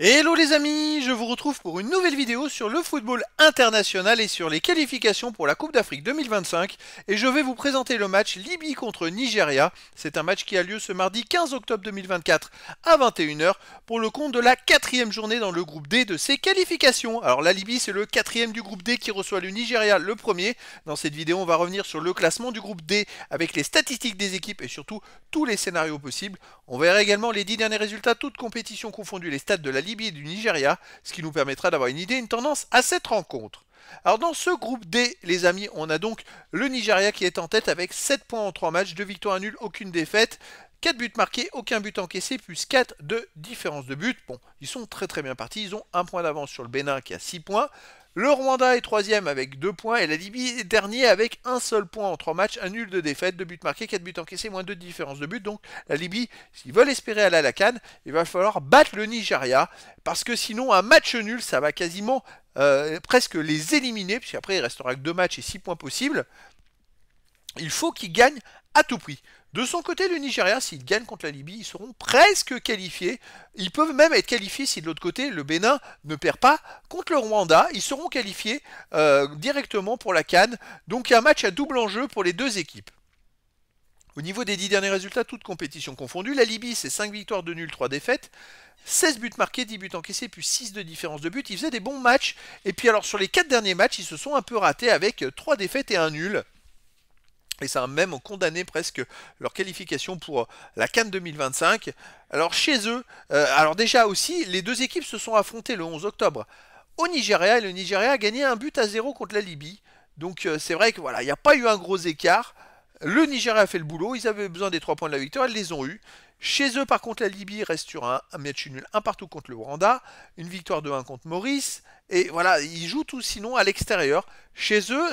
Hello les amis, je vous retrouve pour une nouvelle vidéo sur le football international et sur les qualifications pour la Coupe d'Afrique 2025 et je vais vous présenter le match Libye contre Nigeria. C'est un match qui a lieu ce mardi 15 octobre 2024 à 21h pour le compte de la quatrième journée dans le groupe D de ces qualifications. Alors la Libye c'est le quatrième du groupe D qui reçoit le Nigeria le premier. Dans cette vidéo on va revenir sur le classement du groupe D avec les statistiques des équipes et surtout tous les scénarios possibles. On verra également les 10 derniers résultats toutes compétitions confondues, les stats de la libye Libye et du Nigeria, ce qui nous permettra d'avoir une idée, une tendance à cette rencontre. Alors dans ce groupe D, les amis, on a donc le Nigeria qui est en tête avec 7 points en 3 matchs, 2 victoires nul, aucune défaite, 4 buts marqués, aucun but encaissé, plus 4 de différence de but. Bon, ils sont très très bien partis, ils ont un point d'avance sur le Bénin qui a 6 points. Le Rwanda est troisième avec deux points et la Libye est dernier avec un seul point en trois matchs, un nul de défaite, 2 buts marqués, quatre buts encaissés, moins 2 de différence de but. Donc la Libye, s'ils veulent espérer aller à la canne, il va falloir battre le Nigeria parce que sinon un match nul, ça va quasiment euh, presque les éliminer, puisqu'après il restera que 2 matchs et 6 points possibles il faut qu'ils gagnent à tout prix. De son côté, le Nigeria, s'il gagne contre la Libye, ils seront presque qualifiés. Ils peuvent même être qualifiés si de l'autre côté, le Bénin ne perd pas contre le Rwanda. Ils seront qualifiés euh, directement pour la Cannes. Donc un match à double enjeu pour les deux équipes. Au niveau des dix derniers résultats, toutes compétitions confondues, la Libye, c'est 5 victoires, de nuls, 3 défaites. 16 buts marqués, 10 buts encaissés, puis 6 de différence de buts Ils faisaient des bons matchs. Et puis alors sur les 4 derniers matchs, ils se sont un peu ratés avec 3 défaites et 1 nul. Et ça a même condamné presque leur qualification pour la Cannes 2025. Alors chez eux, euh, alors déjà aussi, les deux équipes se sont affrontées le 11 octobre au Nigeria et le Nigeria a gagné un but à zéro contre la Libye. Donc euh, c'est vrai que voilà, il n'y a pas eu un gros écart. Le Nigeria a fait le boulot, ils avaient besoin des 3 points de la victoire, ils les ont eus. Chez eux, par contre, la Libye reste sur un, match nul, un partout contre le Rwanda, une victoire de 1 contre Maurice, et voilà, ils jouent tout sinon à l'extérieur. Chez eux,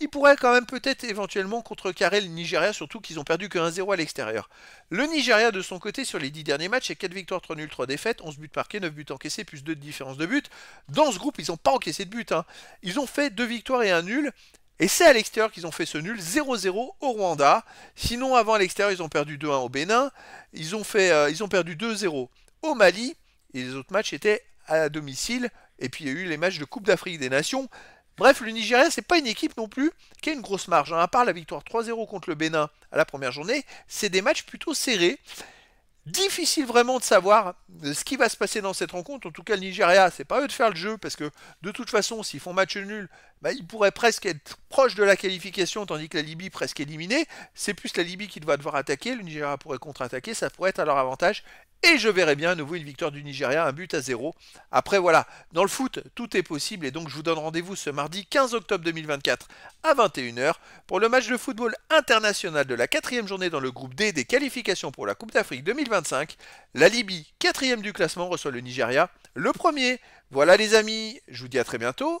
ils pourraient quand même peut-être éventuellement contrecarrer le Nigeria, surtout qu'ils ont perdu que 1-0 à l'extérieur. Le Nigeria, de son côté, sur les 10 derniers matchs, c'est 4 victoires, 3 nuls, 3 défaites, 11 buts marqués, 9 buts encaissés, plus 2 de différence de but. Dans ce groupe, ils n'ont pas encaissé de buts. Hein. Ils ont fait 2 victoires et 1 nul, et c'est à l'extérieur qu'ils ont fait ce nul 0-0 au Rwanda. Sinon, avant à l'extérieur, ils ont perdu 2-1 au Bénin. Ils ont, fait, euh, ils ont perdu 2-0 au Mali. Et les autres matchs étaient à domicile. Et puis il y a eu les matchs de Coupe d'Afrique des Nations. Bref, le Nigeria, c'est pas une équipe non plus qui a une grosse marge. Hein. À part la victoire 3-0 contre le Bénin à la première journée, c'est des matchs plutôt serrés. Difficile vraiment de savoir ce qui va se passer dans cette rencontre. En tout cas, le Nigeria, c'est pas eux de faire le jeu parce que de toute façon, s'ils font match nul, bah, il pourrait presque être proche de la qualification, tandis que la Libye presque éliminée. C'est plus la Libye qui va devoir attaquer, le Nigeria pourrait contre-attaquer, ça pourrait être à leur avantage. Et je verrai bien à nouveau une victoire du Nigeria, un but à zéro. Après voilà, dans le foot, tout est possible et donc je vous donne rendez-vous ce mardi 15 octobre 2024 à 21h pour le match de football international de la quatrième journée dans le groupe D des qualifications pour la Coupe d'Afrique 2025. La Libye, quatrième du classement, reçoit le Nigeria, le premier. Voilà les amis, je vous dis à très bientôt